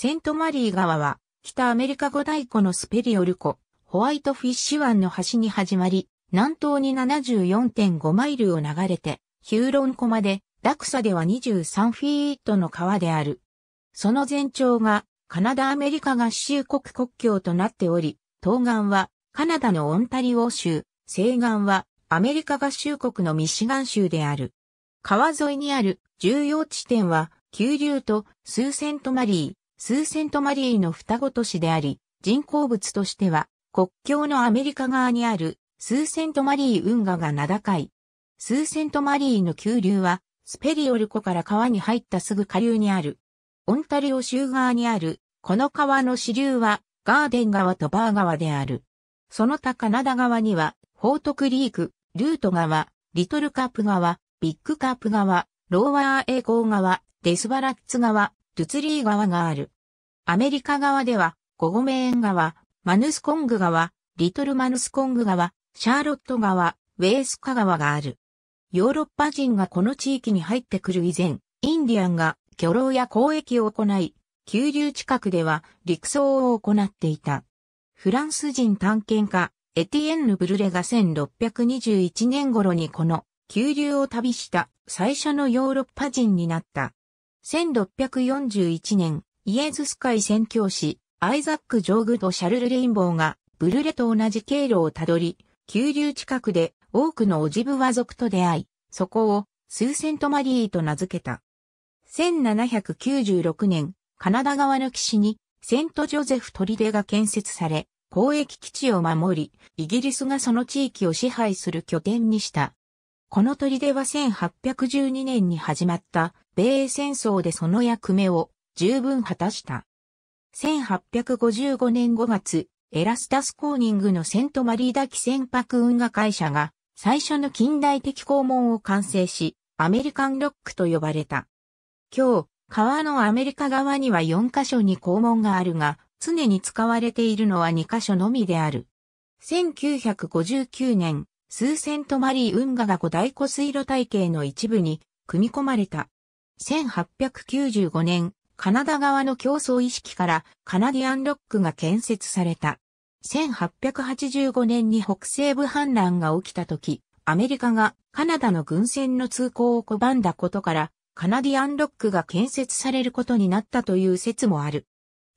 セントマリー川は、北アメリカ五大湖のスペリオル湖、ホワイトフィッシュ湾の端に始まり、南東に74.5マイルを流れて、ヒューロン湖まで、落差では23フィートの川である。その全長が、カナダアメリカ合衆国国境となっており、東岸は、カナダのオンタリオ州、西岸は、アメリカ合衆国のミシガン州である。川沿いにある重要地点は、急流とスーセントマリー、スーセントマリーの双子都市であり、人工物としては、国境のアメリカ側にあるスーセントマリー運河が名高い。スーセントマリーの急流は、スペリオル湖から川に入ったすぐ下流にある。オンタリオ州側にある、この川の支流は、ガーデン川とバー川である。その他カナダ川には、ホートクリーク、ルート川、リトルカープ川、ビッグカープ川、ローワーエーコー川、デスバラッツ川、ルツリー川がある。アメリカ側では、ゴゴメーン川、マヌスコング川、リトルマヌスコング川、シャーロット川、ウェースカ川がある。ヨーロッパ人がこの地域に入ってくる以前、インディアンが漁労や交易を行い、急流近くでは陸送を行っていた。フランス人探検家、エティエンヌ・ブルレが1621年頃にこの急流を旅した最初のヨーロッパ人になった。1641年、イエズス会宣教師、アイザック・ジョーグとシャルル・レインボーが、ブルレと同じ経路をたどり、急流近くで多くのオジブワ族と出会い、そこをスーセントマリーと名付けた。1796年、カナダ側の岸にセントジョゼフ砦が建設され、交易基地を守り、イギリスがその地域を支配する拠点にした。この砦は1812年に始まった米英戦争でその役目を十分果たした。1855年5月、エラスタスコーニングのセントマリーダキ船舶運河会社が最初の近代的肛門を完成し、アメリカンロックと呼ばれた。今日、川のアメリカ側には4カ所に肛門があるが、常に使われているのは2カ所のみである。1959年、数セントマリー運河が五大湖水路体系の一部に組み込まれた。1895年、カナダ側の競争意識からカナディアンロックが建設された。1885年に北西部反乱が起きた時、アメリカがカナダの軍船の通行を拒んだことから、カナディアンロックが建設されることになったという説もある。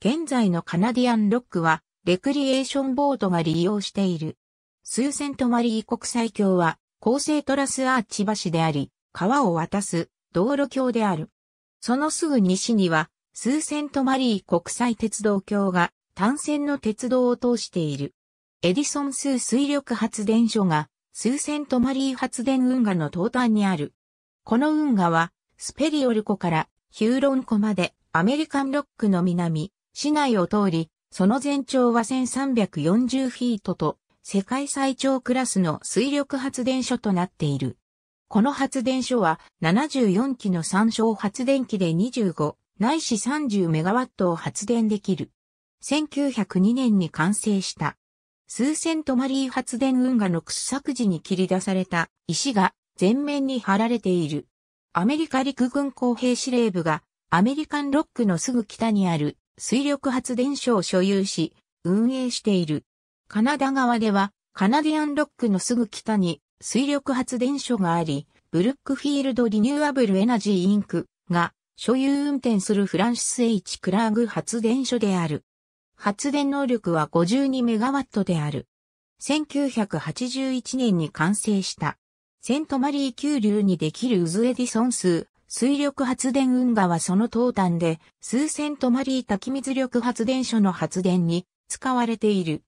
現在のカナディアンロックは、レクリエーションボートが利用している。スーセントマリー国際橋は、高性トラスアーチ橋であり、川を渡す道路橋である。そのすぐ西には、スーセントマリー国際鉄道橋が単線の鉄道を通している。エディソンスー水力発電所がスーセントマリー発電運河の東端にある。この運河はスペリオル湖からヒューロン湖までアメリカンロックの南、市内を通り、その全長は1340フィートと世界最長クラスの水力発電所となっている。この発電所は74基の参照発電機で25、ないし30メガワットを発電できる。1902年に完成した。数千トマリー発電運河の掘削時に切り出された石が全面に貼られている。アメリカ陸軍工兵司令部がアメリカンロックのすぐ北にある水力発電所を所有し運営している。カナダ側ではカナディアンロックのすぐ北に水力発電所があり、ブルックフィールド・リニューアブル・エナジー・インクが所有運転するフランシス・ H・ クラーグ発電所である。発電能力は52メガワットである。1981年に完成した。セントマリー急流にできるウズエディソン数、水力発電運河はその東端で、数セントマリー滝水力発電所の発電に使われている。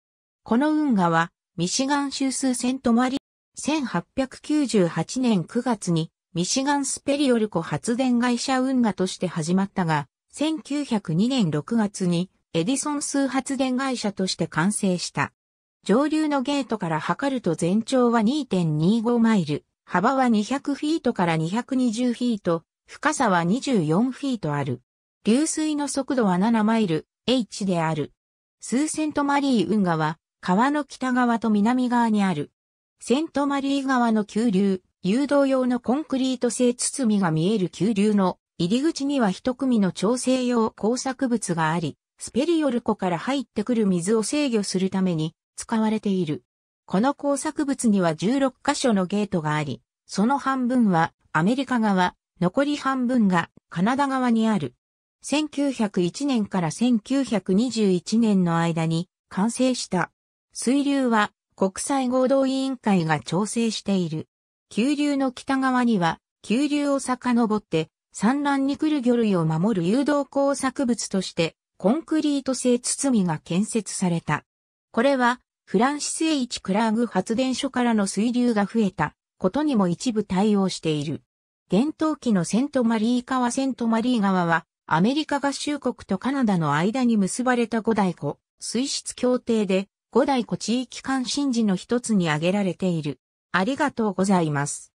この運河は、ミシガン州数セントマリー1898年9月にミシガンスペリオル湖発電会社運河として始まったが、1902年6月にエディソン数発電会社として完成した。上流のゲートから測ると全長は2.25マイル、幅は200フィートから220フィート、深さは24フィートある。流水の速度は7マイル、H である。スーセントマリー運河は川の北側と南側にある。セントマリー川の急流、誘導用のコンクリート製包みが見える急流の入り口には一組の調整用工作物があり、スペリオル湖から入ってくる水を制御するために使われている。この工作物には16箇所のゲートがあり、その半分はアメリカ側、残り半分がカナダ側にある。1901年から1921年の間に完成した。水流は国際合同委員会が調整している。急流の北側には、急流を遡って、産卵に来る魚類を守る誘導工作物として、コンクリート製包みが建設された。これは、フランシス H クラーグ発電所からの水流が増えたことにも一部対応している。厳冬期のセントマリー川セントマリー川は、アメリカ合衆国とカナダの間に結ばれた五大湖、水質協定で、五代湖地域関心事の一つに挙げられている。ありがとうございます。